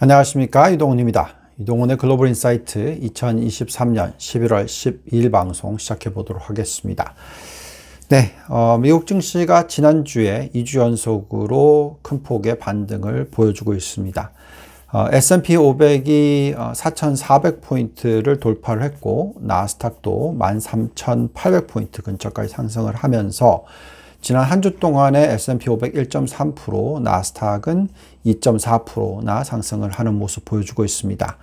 안녕하십니까 이동훈입니다. 이동훈의 글로벌 인사이트 2023년 11월 12일 방송 시작해 보도록 하겠습니다. 네, 어, 미국 증시가 지난주에 2주 연속으로 큰 폭의 반등을 보여주고 있습니다. 어, S&P 500이 4,400포인트를 돌파를 했고 나스닥도 13,800포인트 근처까지 상승을 하면서 지난 한 주 동안에 S&P 500 1.3%, 나스닥은 2.4%나 상승을 하는 모습 보여주고 있습니다.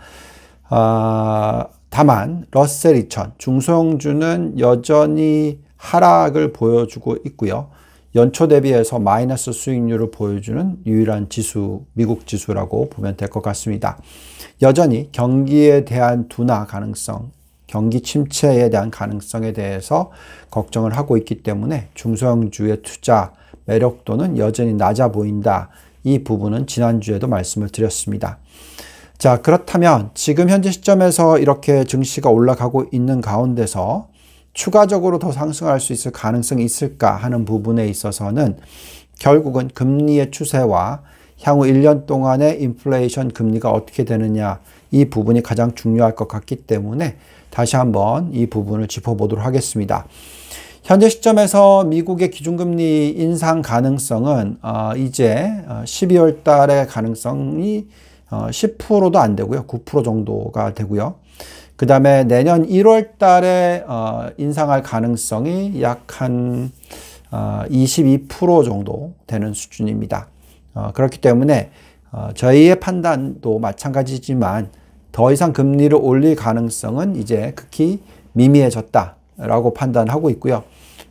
아, 다만 러셀 2000 중소형주는 여전히 하락을 보여주고 있고요. 연초 대비해서 마이너스 수익률을 보여주는 유일한 지수, 미국 지수라고 보면 될 것 같습니다. 여전히 경기에 대한 둔화 가능성 경기 침체에 대한 가능성에 대해서 걱정을 하고 있기 때문에 중소형주의 투자 매력도는 여전히 낮아 보인다. 이 부분은 지난주에도 말씀을 드렸습니다. 자, 그렇다면 지금 현재 시점에서 이렇게 증시가 올라가고 있는 가운데서 추가적으로 더 상승할 수 있을 가능성이 있을까 하는 부분에 있어서는 결국은 금리의 추세와 향후 1년 동안의 인플레이션 금리가 어떻게 되느냐 이 부분이 가장 중요할 것 같기 때문에 다시 한번 이 부분을 짚어보도록 하겠습니다. 현재 시점에서 미국의 기준금리 인상 가능성은 어, 이제 12월 어, 달의 가능성이 10%도 어, 안 되고요. 9% 정도가 되고요. 그 다음에 내년 1월 달에 인상할 가능성이 약 한 22% 정도 되는 수준입니다. 어, 그렇기 때문에 어, 저희의 판단도 마찬가지지만 더 이상 금리를 올릴 가능성은 이제 극히 미미해졌다라고 판단하고 있고요.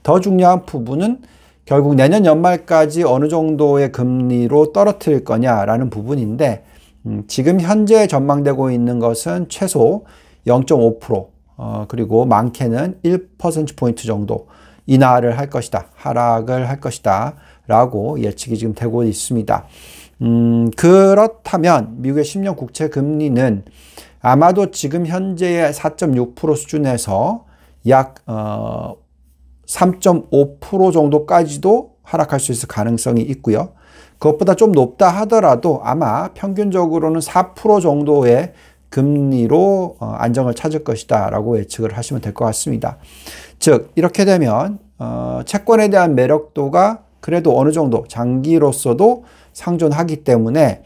더 중요한 부분은 결국 내년 연말까지 어느 정도의 금리로 떨어뜨릴 거냐라는 부분인데 음, 지금 현재 전망되고 있는 것은 최소 0.5% 어, 그리고 많게는 1%포인트 정도 인하를 할 것이다. 하락을 할 것이다. 라고 예측이 지금 되고 있습니다. 음, 그렇다면 미국의 10년 국채 금리는 아마도 지금 현재의 4.6% 수준에서 약, 어, 3.5% 정도까지도 하락할 수 있을 가능성이 있고요. 그것보다 좀 높다 하더라도 아마 평균적으로는 4% 정도의 금리로 어, 안정을 찾을 것이다 라고 예측을 하시면 될 것 같습니다. 즉 이렇게 되면 어, 채권에 대한 매력도가 그래도 어느 정도 장기로서도 상존하기 때문에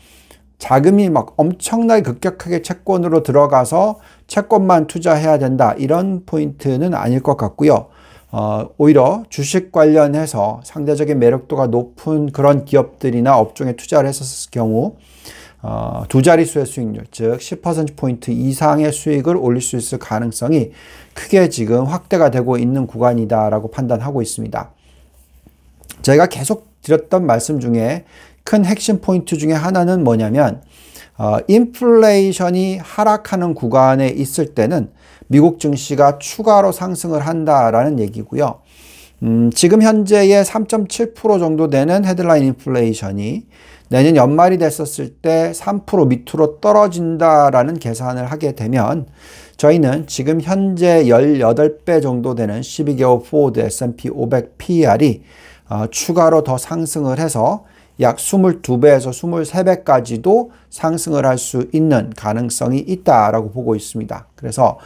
자금이 막 엄청나게 급격하게 채권으로 들어가서 채권만 투자해야 된다 이런 포인트는 아닐 것 같고요. 어, 오히려 주식 관련해서 상대적인 매력도가 높은 그런 기업들이나 업종에 투자를 했었을 경우 어, 두 자릿수의 수익률, 즉 10%포인트 이상의 수익을 올릴 수 있을 가능성이 크게 지금 확대가 되고 있는 구간이다라고 판단하고 있습니다. 제가 계속 드렸던 말씀 중에 큰 핵심 포인트 중에 하나는 뭐냐면 어, 인플레이션이 하락하는 구간에 있을 때는 미국 증시가 추가로 상승을 한다라는 얘기고요. 음, 지금 현재의 3.7% 정도 되는 헤드라인 인플레이션이 내년 연말이 됐었을 때 3% 밑으로 떨어진다라는 계산을 하게 되면 저희는 지금 현재 18배 정도 되는 12개월 포워드 S&P 500 PR이 아, 추가로 더 상승을 해서 약 22배에서 23배까지도 상승을 할 수 있는 가능성이 있다라고 보고 있습니다. 그래서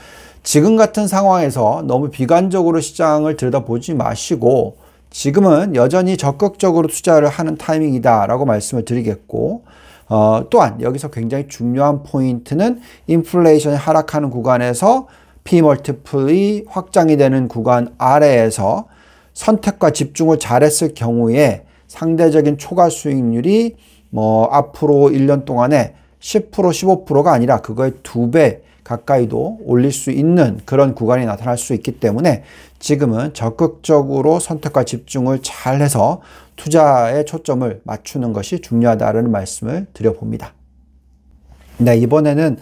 지금 같은 상황에서 너무 비관적으로 시장을 들여다보지 마시고 지금은 여전히 적극적으로 투자를 하는 타이밍이다라고 말씀을 드리겠고 어, 또한 여기서 굉장히 중요한 포인트는 인플레이션이 하락하는 구간에서 P 멀티플이 확장이 되는 구간 아래에서 선택과 집중을 잘했을 경우에 상대적인 초과 수익률이 뭐 앞으로 1년 동안에 10% 15%가 아니라 그거의 두배 가까이도 올릴 수 있는 그런 구간이 나타날 수 있기 때문에 지금은 적극적으로 선택과 집중을 잘해서 투자에 초점을 맞추는 것이 중요하다는 말씀을 드려봅니다. 네, 이번에는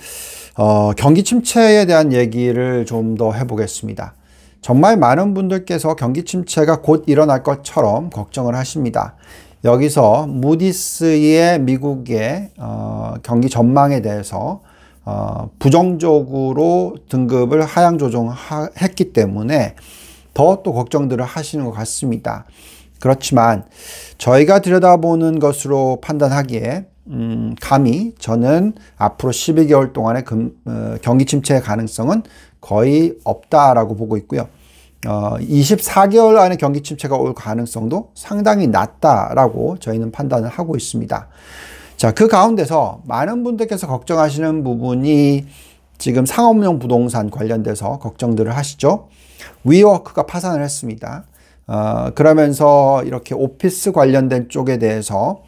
어, 경기 침체에 대한 얘기를 좀 더 해보겠습니다. 정말 많은 분들께서 경기 침체가 곧 일어날 것처럼 걱정을 하십니다. 여기서 무디스의 미국의 어, 경기 전망에 대해서 어, 부정적으로 등급을 하향 조정했기 때문에 더 또 걱정들을 하시는 것 같습니다. 그렇지만 저희가 들여다보는 것으로 판단하기에 음, 감히 저는 앞으로 12개월 동안의 금, 어, 경기 침체의 가능성은 거의 없다라고 보고 있고요. 어, 24개월 안에 경기 침체가 올 가능성도 상당히 낮다라고 저희는 판단을 하고 있습니다. 자, 그 가운데서 많은 분들께서 걱정하시는 부분이 지금 상업용 부동산 관련돼서 걱정들을 하시죠. 위워크가 파산을 했습니다. 어, 그러면서 이렇게 오피스 관련된 쪽에 대해서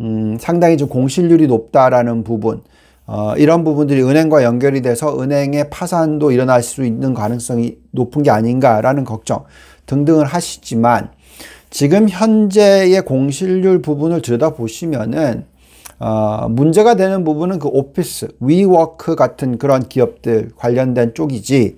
음, 상당히 좀 공실률이 높다라는 부분, 어, 이런 부분들이 은행과 연결이 돼서 은행의 파산도 일어날 수 있는 가능성이 높은 게 아닌가라는 걱정 등등을 하시지만 지금 현재의 공실률 부분을 들여다보시면은 어, 문제가 되는 부분은 그 오피스, 위워크 같은 그런 기업들 관련된 쪽이지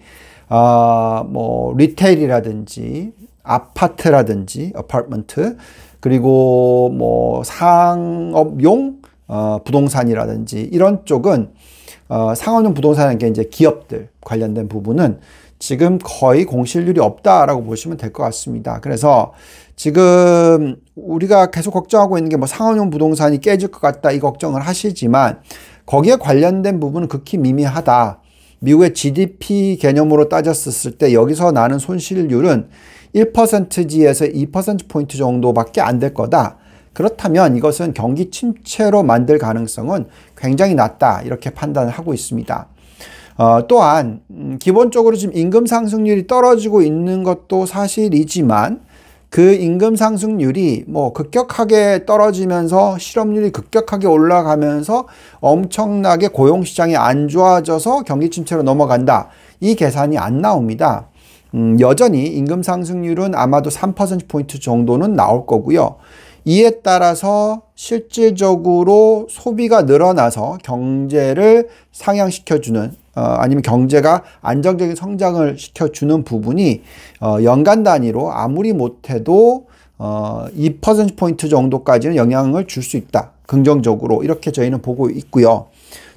어, 뭐 리테일이라든지 아파트라든지 아파트 그리고 뭐 상업용 어, 부동산이라든지 이런 쪽은 어, 상업용 부동산에게 이제 기업들 관련된 부분은 지금 거의 공실률이 없다라고 보시면 될 것 같습니다. 그래서 지금 우리가 계속 걱정하고 있는 게 뭐 상업용 부동산이 깨질 것 같다 이 걱정을 하시지만 거기에 관련된 부분은 극히 미미하다. 미국의 GDP 개념으로 따졌을 때 여기서 나는 손실률은 1%지에서 2%포인트 정도밖에 안 될 거다. 그렇다면 이것은 경기 침체로 만들 가능성은 굉장히 낮다 이렇게 판단을 하고 있습니다. 어, 또한 음, 기본적으로 지금 임금 상승률이 떨어지고 있는 것도 사실이지만 그 임금 상승률이 뭐 급격하게 떨어지면서 실업률이 급격하게 올라가면서 엄청나게 고용 시장이 안 좋아져서 경기 침체로 넘어간다. 이 계산이 안 나옵니다. 음, 여전히 임금 상승률은 아마도 3% 포인트 정도는 나올 거고요. 이에 따라서 실질적으로 소비가 늘어나서 경제를 상향시켜주는 어, 아니면 경제가 안정적인 성장을 시켜주는 부분이 어, 연간 단위로 아무리 못해도 어, 2%포인트 정도까지는 영향을 줄 수 있다. 긍정적으로 이렇게 저희는 보고 있고요.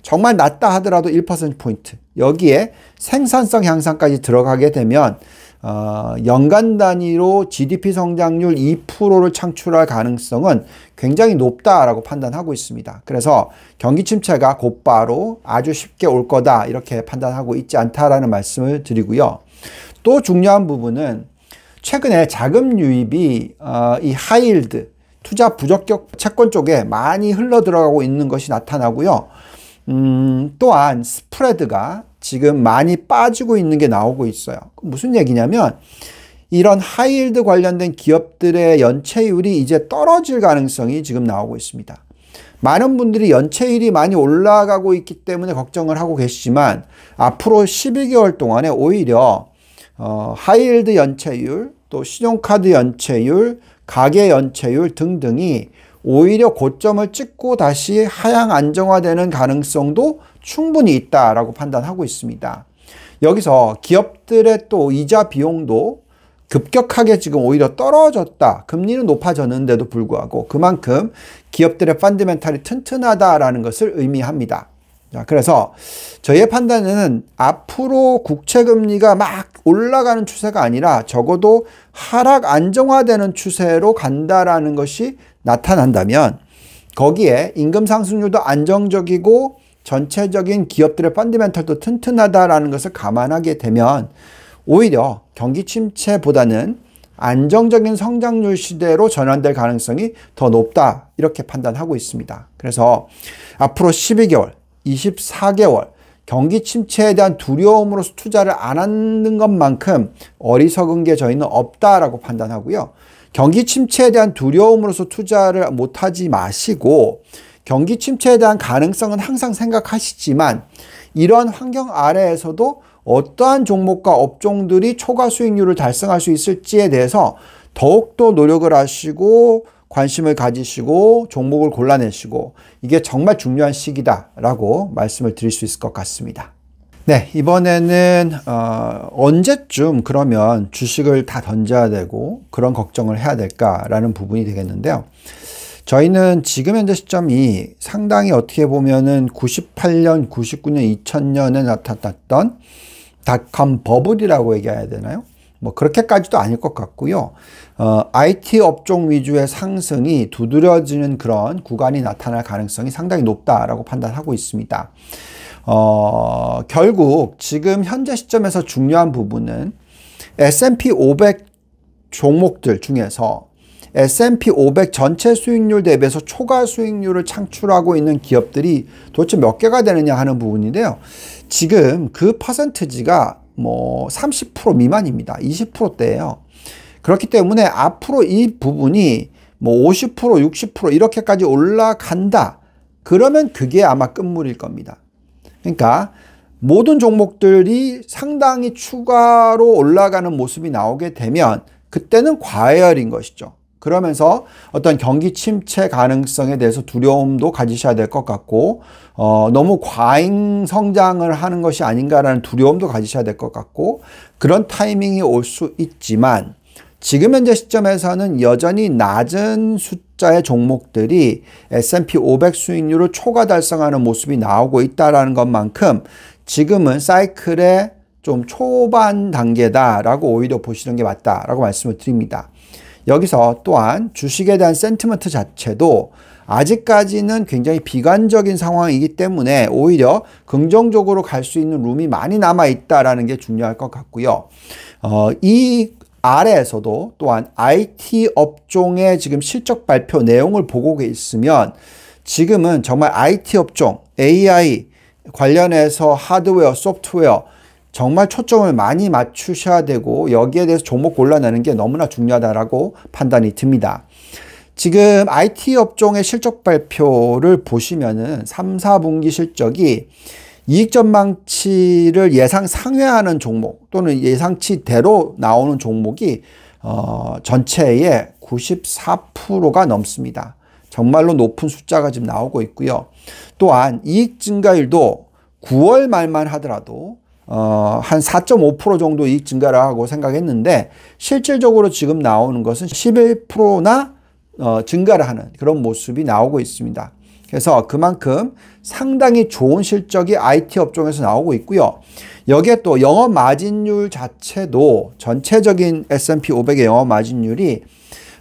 정말 낮다 하더라도 1%포인트 여기에 생산성 향상까지 들어가게 되면 어, 연간 단위로 GDP 성장률 2%를 창출할 가능성은 굉장히 높다라고 판단하고 있습니다. 그래서 경기 침체가 곧바로 아주 쉽게 올 거다 이렇게 판단하고 있지 않다라는 말씀을 드리고요. 또 중요한 부분은 최근에 자금 유입이 어, 이 하이일드 투자 부적격 채권 쪽에 많이 흘러 들어가고 있는 것이 나타나고요. 음, 또한 스프레드가 지금 많이 빠지고 있는 게 나오고 있어요. 무슨 얘기냐면 이런 하이힐드 관련된 기업들의 연체율이 이제 떨어질 가능성이 지금 나오고 있습니다. 많은 분들이 연체율이 많이 올라가고 있기 때문에 걱정을 하고 계시지만 앞으로 12개월 동안에 오히려 어, 하이힐드 연체율, 또 신용카드 연체율, 가계 연체율 등등이 오히려 고점을 찍고 다시 하향 안정화되는 가능성도 충분히 있다라고 판단하고 있습니다. 여기서 기업들의 또 이자 비용도 급격하게 지금 오히려 떨어졌다. 금리는 높아졌는데도 불구하고 그만큼 기업들의 펀드멘탈이 튼튼하다라는 것을 의미합니다. 자, 그래서 저희의 판단에는 앞으로 국채금리가 막 올라가는 추세가 아니라 적어도 하락 안정화되는 추세로 간다라는 것이 나타난다면 거기에 임금 상승률도 안정적이고 전체적인 기업들의 펀디멘털도 튼튼하다라는 것을 감안하게 되면 오히려 경기 침체보다는 안정적인 성장률 시대로 전환될 가능성이 더 높다 이렇게 판단하고 있습니다. 그래서 앞으로 12개월, 24개월 경기 침체에 대한 두려움으로서 투자를 안 하는 것만큼 어리석은 게 저희는 없다라고 판단하고요. 경기 침체에 대한 두려움으로서 투자를 못하지 마시고 경기 침체에 대한 가능성은 항상 생각하시지만 이러한 환경 아래에서도 어떠한 종목과 업종들이 초과 수익률을 달성할 수 있을지에 대해서 더욱더 노력을 하시고 관심을 가지시고 종목을 골라내시고 이게 정말 중요한 시기다라고 말씀을 드릴 수 있을 것 같습니다. 네, 이번에는 어, 언제쯤 그러면 주식을 다 던져야 되고 그런 걱정을 해야 될까라는 부분이 되겠는데요. 저희는 지금 현재 시점이 상당히 어떻게 보면은 98년, 99년, 2000년에 나타났던 닷컴 버블이라고 얘기해야 되나요? 뭐 그렇게까지도 아닐 것 같고요. 어, IT 업종 위주의 상승이 두드려지는 그런 구간이 나타날 가능성이 상당히 높다라고 판단하고 있습니다. 어, 결국 지금 현재 시점에서 중요한 부분은 S&P 500 종목들 중에서 S&P 500 전체 수익률 대비해서 초과 수익률을 창출하고 있는 기업들이 도대체 몇 개가 되느냐 하는 부분인데요. 지금 그 퍼센트지가 뭐 30% 미만입니다. 20%대예요. 그렇기 때문에 앞으로 이 부분이 뭐 50%, 60% 이렇게까지 올라간다. 그러면 그게 아마 끝물일 겁니다. 그러니까 모든 종목들이 상당히 추가로 올라가는 모습이 나오게 되면 그때는 과열인 것이죠. 그러면서 어떤 경기 침체 가능성에 대해서 두려움도 가지셔야 될 것 같고 어, 너무 과잉 성장을 하는 것이 아닌가라는 두려움도 가지셔야 될 것 같고 그런 타이밍이 올 수 있지만 지금 현재 시점에서는 여전히 낮은 숫자의 종목들이 S&P 500 수익률을 초과 달성하는 모습이 나오고 있다라는 것만큼 지금은 사이클의 좀 초반 단계다라고 오히려 보시는 게 맞다라고 말씀을 드립니다. 여기서 또한 주식에 대한 센티먼트 자체도 아직까지는 굉장히 비관적인 상황이기 때문에 오히려 긍정적으로 갈 수 있는 룸이 많이 남아 있다라는 게 중요할 것 같고요. 어, 이 아래에서도 또한 IT 업종의 지금 실적 발표 내용을 보고 있으면 지금은 정말 IT 업종, AI 관련해서 하드웨어, 소프트웨어 정말 초점을 많이 맞추셔야 되고 여기에 대해서 종목 골라내는 게 너무나 중요하다라고 판단이 듭니다. 지금 IT 업종의 실적 발표를 보시면은 3, 4분기 실적이 이익 전망치를 예상 상회하는 종목 또는 예상치대로 나오는 종목이 어, 전체의 94%가 넘습니다. 정말로 높은 숫자가 지금 나오고 있고요. 또한 이익 증가율도 9월 말만 하더라도 어, 한 4.5% 정도 이익 증가라고 생각했는데 실질적으로 지금 나오는 것은 11%나 어, 증가를 하는 그런 모습이 나오고 있습니다. 그래서 그만큼 상당히 좋은 실적이 IT 업종에서 나오고 있고요. 여기에 또 영업 마진율 자체도 전체적인 S&P 500의 영업 마진율이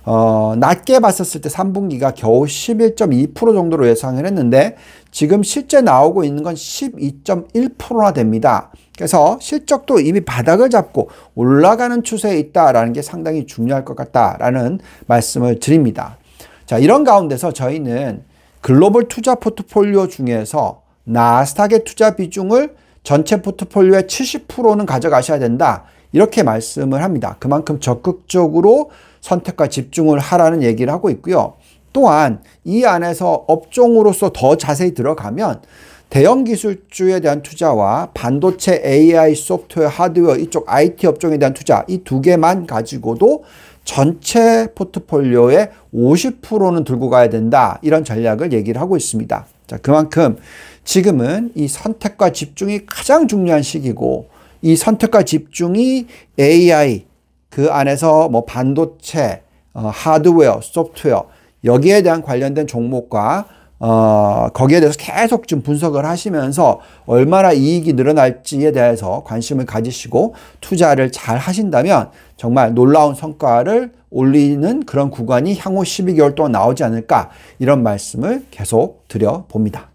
어, 낮게 봤었을 때 3분기가 겨우 11.2% 정도로 예상을 했는데 지금 실제 나오고 있는 건 12.1%나 됩니다. 그래서 실적도 이미 바닥을 잡고 올라가는 추세에 있다라는 게 상당히 중요할 것 같다라는 말씀을 드립니다. 자, 이런 가운데서 저희는 글로벌 투자 포트폴리오 중에서 나스닥의 투자 비중을 전체 포트폴리오의 70%는 가져가셔야 된다. 이렇게 말씀을 합니다. 그만큼 적극적으로 선택과 집중을 하라는 얘기를 하고 있고요. 또한 이 안에서 업종으로서 더 자세히 들어가면 대형 기술주에 대한 투자와 반도체 AI 소프트웨어 하드웨어 이쪽 IT 업종에 대한 투자 이 두 개만 가지고도 전체 포트폴리오의 50%는 들고 가야 된다 이런 전략을 얘기를 하고 있습니다. 자 그만큼 지금은 이 선택과 집중이 가장 중요한 시기고 이 선택과 집중이 AI 그 안에서 뭐 반도체, 어, 하드웨어, 소프트웨어 여기에 대한 관련된 종목과 어, 거기에 대해서 계속 좀 분석을 하시면서 얼마나 이익이 늘어날지에 대해서 관심을 가지시고 투자를 잘 하신다면 정말 놀라운 성과를 올리는 그런 구간이 향후 12개월 동안 나오지 않을까 이런 말씀을 계속 드려봅니다.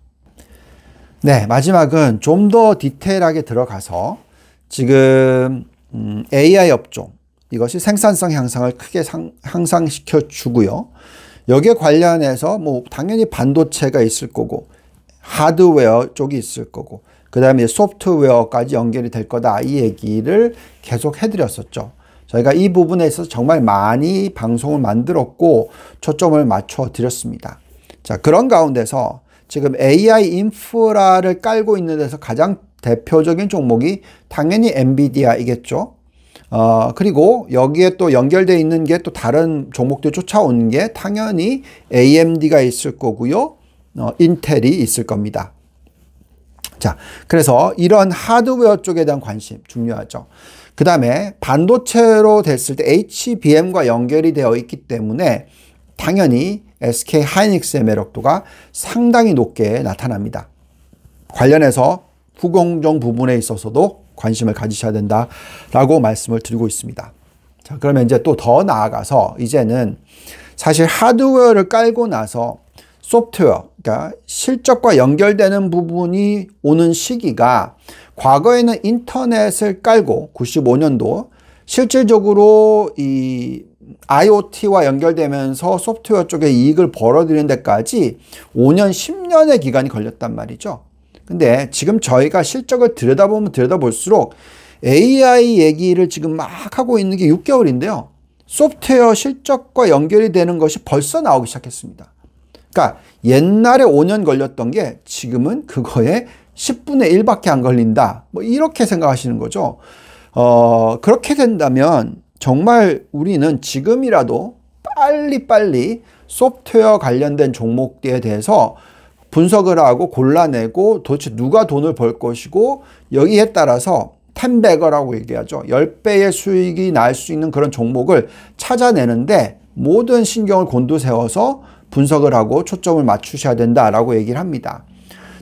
네, 마지막은 좀 더 디테일하게 들어가서 지금 AI 음, 업종 이것이 생산성 향상을 크게 상, 향상시켜 주고요. 여기에 관련해서 뭐 당연히 반도체가 있을 거고 하드웨어 쪽이 있을 거고 그 다음에 소프트웨어까지 연결이 될 거다 이 얘기를 계속 해드렸었죠. 저희가 이 부분에 서 정말 많이 방송을 만들었고 초점을 맞춰 드렸습니다. 자 그런 가운데서 지금 AI 인프라를 깔고 있는 데서 가장 대표적인 종목이 당연히 엔비디아이겠죠. 어, 그리고 여기에 또 연결되어 있는 게 또 다른 종목들 쫓아오는 게 당연히 AMD가 있을 거고요. 어, 인텔이 있을 겁니다. 자, 그래서 이런 하드웨어 쪽에 대한 관심 중요하죠. 그 다음에 반도체로 됐을 때 HBM과 연결이 되어 있기 때문에 당연히 SK 하이닉스의 매력도가 상당히 높게 나타납니다. 관련해서 후공정 부분에 있어서도 관심을 가지셔야 된다라고 말씀을 드리고 있습니다. 자, 그러면 이제 또 더 나아가서 이제는 사실 하드웨어를 깔고 나서 소프트웨어, 그러니까 실적과 연결되는 부분이 오는 시기가 과거에는 인터넷을 깔고 95년도 실질적으로 이 IoT와 연결되면서 소프트웨어 쪽에 이익을 벌어들이는 데까지 5년, 10년의 기간이 걸렸단 말이죠. 근데 지금 저희가 실적을 들여다보면 들여다볼수록 AI 얘기를 지금 막 하고 있는 게 6개월인데요. 소프트웨어 실적과 연결이 되는 것이 벌써 나오기 시작했습니다. 그러니까 옛날에 5년 걸렸던 게 지금은 그거에 10분의 1밖에 안 걸린다. 뭐 이렇게 생각하시는 거죠. 어, 그렇게 된다면 정말 우리는 지금이라도 빨리빨리 소프트웨어 관련된 종목에 대해서 분석을 하고 골라내고 도대체 누가 돈을 벌 것이고 여기에 따라서 텐베거라고 얘기하죠. 10배의 수익이 날 수 있는 그런 종목을 찾아내는데 모든 신경을 곤두세워서 분석을 하고 초점을 맞추셔야 된다라고 얘기를 합니다.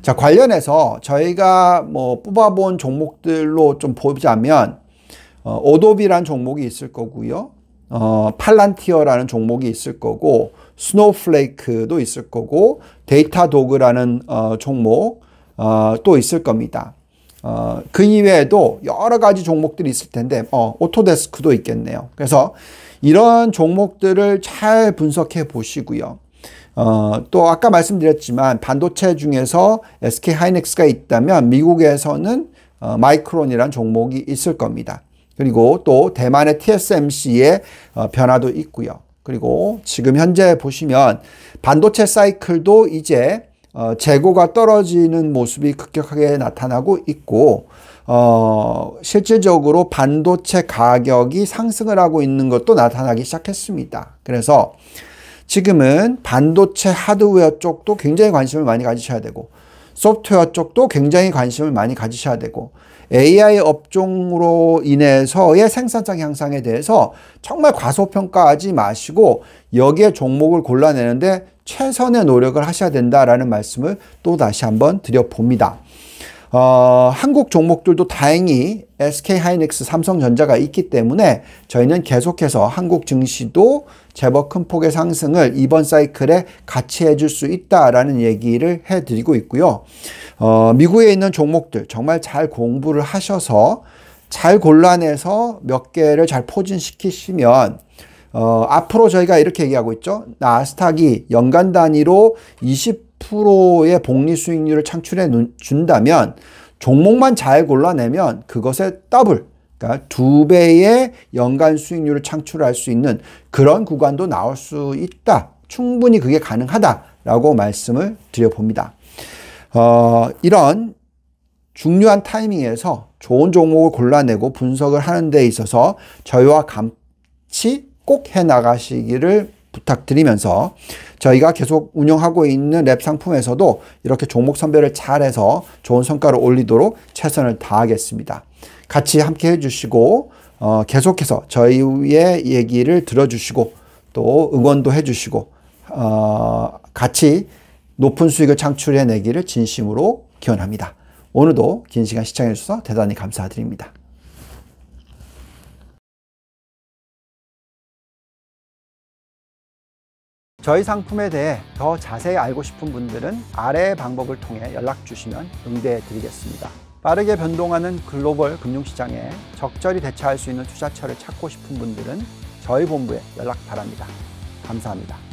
자, 관련해서 저희가 뭐 뽑아본 종목들로 좀 보자면, 어, 오도비라는 종목이 있을 거고요. 어, 팔란티어라는 종목이 있을 거고, 스노우플레이크도 있을 거고 데이터 도그라는 어, 종목 어, 또 있을 겁니다. 어, 그 이외에도 여러 가지 종목들이 있을 텐데 어, 오토데스크도 있겠네요. 그래서 이런 종목들을 잘 분석해 보시고요. 어, 또 아까 말씀드렸지만 반도체 중에서 SK 하이닉스가 있다면 미국에서는 어, 마이크론이란 종목이 있을 겁니다. 그리고 또 대만의 TSMC의 어, 변화도 있고요. 그리고 지금 현재 보시면 반도체 사이클도 이제 어, 재고가 떨어지는 모습이 급격하게 나타나고 있고 어, 실질적으로 반도체 가격이 상승을 하고 있는 것도 나타나기 시작했습니다. 그래서 지금은 반도체 하드웨어 쪽도 굉장히 관심을 많이 가지셔야 되고 소프트웨어 쪽도 굉장히 관심을 많이 가지셔야 되고 AI 업종으로 인해서의 생산성 향상에 대해서 정말 과소평가하지 마시고 여기에 종목을 골라내는데 최선의 노력을 하셔야 된다라는 말씀을 또 다시 한번 드려봅니다. 어, 한국 종목들도 다행히 SK 하이닉스 삼성전자가 있기 때문에 저희는 계속해서 한국 증시도 제법 큰 폭의 상승을 이번 사이클에 같이 해줄 수 있다라는 얘기를 해드리고 있고요. 어, 미국에 있는 종목들 정말 잘 공부를 하셔서 잘 골라내서 몇 개를 잘 포진시키시면 어, 앞으로 저희가 이렇게 얘기하고 있죠. 나스닥이 연간 단위로 5%의 복리 수익률을 창출해 준다면 종목만 잘 골라내면 그것의 더블 그러니까 두 배의 연간 수익률을 창출할 수 있는 그런 구간도 나올 수 있다. 충분히 그게 가능하다라고 말씀을 드려봅니다. 어, 이런 중요한 타이밍에서 좋은 종목을 골라내고 분석을 하는 데 있어서 저희와 같이 꼭 해나가시기를 부탁드리면서 저희가 계속 운영하고 있는 랩 상품에서도 이렇게 종목 선별을 잘해서 좋은 성과를 올리도록 최선을 다하겠습니다. 같이 함께 해주시고 어, 계속해서 저희의 얘기를 들어주시고 또 응원도 해주시고 어, 같이 높은 수익을 창출해내기를 진심으로 기원합니다. 오늘도 긴 시간 시청해주셔서 대단히 감사드립니다. 저희 상품에 대해 더 자세히 알고 싶은 분들은 아래의 방법을 통해 연락 주시면 응대해 드리겠습니다. 빠르게 변동하는 글로벌 금융시장에 적절히 대처할 수 있는 투자처를 찾고 싶은 분들은 저희 본부에 연락 바랍니다. 감사합니다.